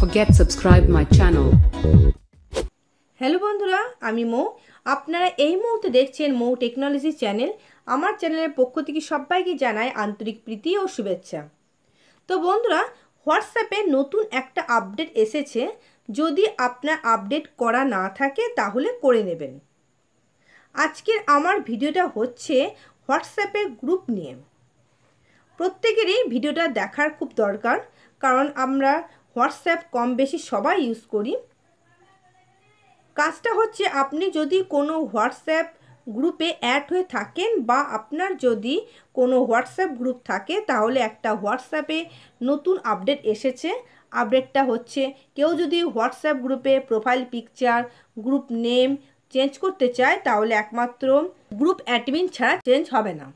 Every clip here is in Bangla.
forget subscribe my channel. Hello বন্ধুরা আমি মৌ আপনারা এই মুহূর্তে দেখছেন মৌ টেকনোলজি চ্যানেল আমার চ্যানেলের পক্ষ থেকে সবাইকে জানায় আন্তরিক প্রীতি ও শুভেচ্ছা তো বন্ধুরা হোয়াটসঅ্যাপে নতুন একটা আপডেট এসেছে যদি আপনার আপডেট করা না থাকে তাহলে করে নেবেন আজকের আমার ভিডিওটা হচ্ছে হোয়াটসঅ্যাপের গ্রুপ নিয়ে প্রত্যেকেরই ভিডিওটা দেখার খুব দরকার কারণ আমরা হোয়াটসঅ্যাপ কম বেশি সবাই ইউজ করি কাজটা হচ্ছে আপনি যদি কোনো হোয়াটসঅ্যাপ গ্রুপে অ্যাড হয়ে থাকেন বা আপনার যদি কোনো হোয়াটসঅ্যাপ গ্রুপ থাকে তাহলে একটা হোয়াটসঅ্যাপে নতুন আপডেট এসেছে আপডেটটা হচ্ছে কেউ যদি হোয়াটসঅ্যাপ গ্রুপে profile picture group name change করতে চায় তাহলে একমাত্র গ্রুপ অ্যাডমিন ছাড়া চেঞ্জ হবে না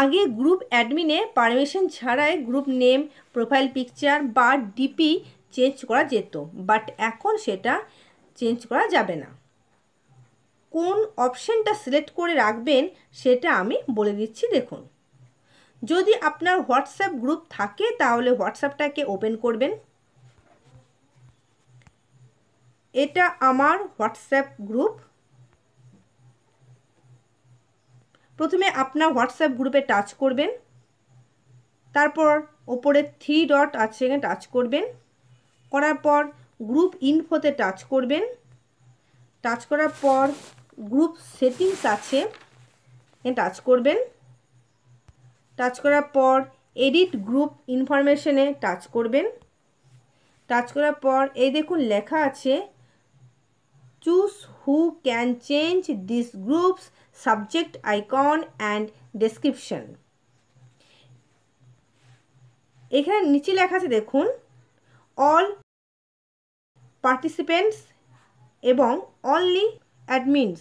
আগে গ্রুপ অ্যাডমিনে পারমিশন ছাড়াই গ্রুপ নেম প্রোফাইল পিকচার বা ডিপি চেঞ্জ করা যেত বাট এখন সেটা চেঞ্জ করা যাবে না কোন অপশানটা সিলেক্ট করে রাখবেন সেটা আমি বলে দিচ্ছি দেখুন যদি আপনার হোয়াটসঅ্যাপ গ্রুপ থাকে তাহলে হোয়াটসঅ্যাপটাকে ওপেন করবেন এটা আমার হোয়াটসঅ্যাপ গ্রুপ প্রথমে আপনার হোয়াটসঅ্যাপ গ্রুপে টাচ করবেন তারপর ওপরে থ্রি ডট আছে এখানে টাচ করবেন করার পর গ্রুপ ইনফোতে টাচ করবেন টাচ করার পর গ্রুপ সেটিংস আছে এখানে টাচ করবেন টাচ করার পর এডিট গ্রুপ ইনফরমেশনে টাচ করবেন টাচ করার পর এই দেখুন লেখা আছে choose who can change this groups subject, icon and description. এখানে নিচে লেখা আছে দেখুন অল পার্টিসিপেন্টস এবং অনলি অ্যাডমিনস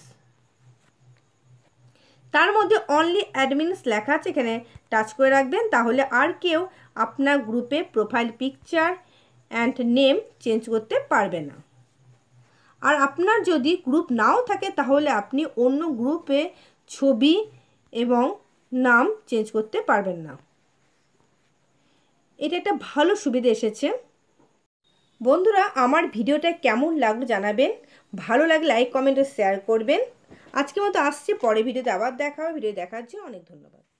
তার মধ্যে অনলি অ্যাডমিনস লেখা আছে এখানে টাচ করে রাখবেন তাহলে আর কেউ আপনার গ্রুপে profile picture and name change করতে পারবে না আর আপনার যদি গ্রুপ নাও থাকে তাহলে আপনি অন্য গ্রুপে ছবি এবং নাম চেঞ্জ করতে পারবেন না এটা একটা ভালো সুবিধা এসেছে বন্ধুরা আমার ভিডিওটা কেমন লাগলো জানাবেন ভালো লাগে লাইক কমেন্টে শেয়ার করবেন আজকে মতো আসছি পরে ভিডিওতে আবার দেখা হবে ভিডিও দেখার জন্য অনেক ধন্যবাদ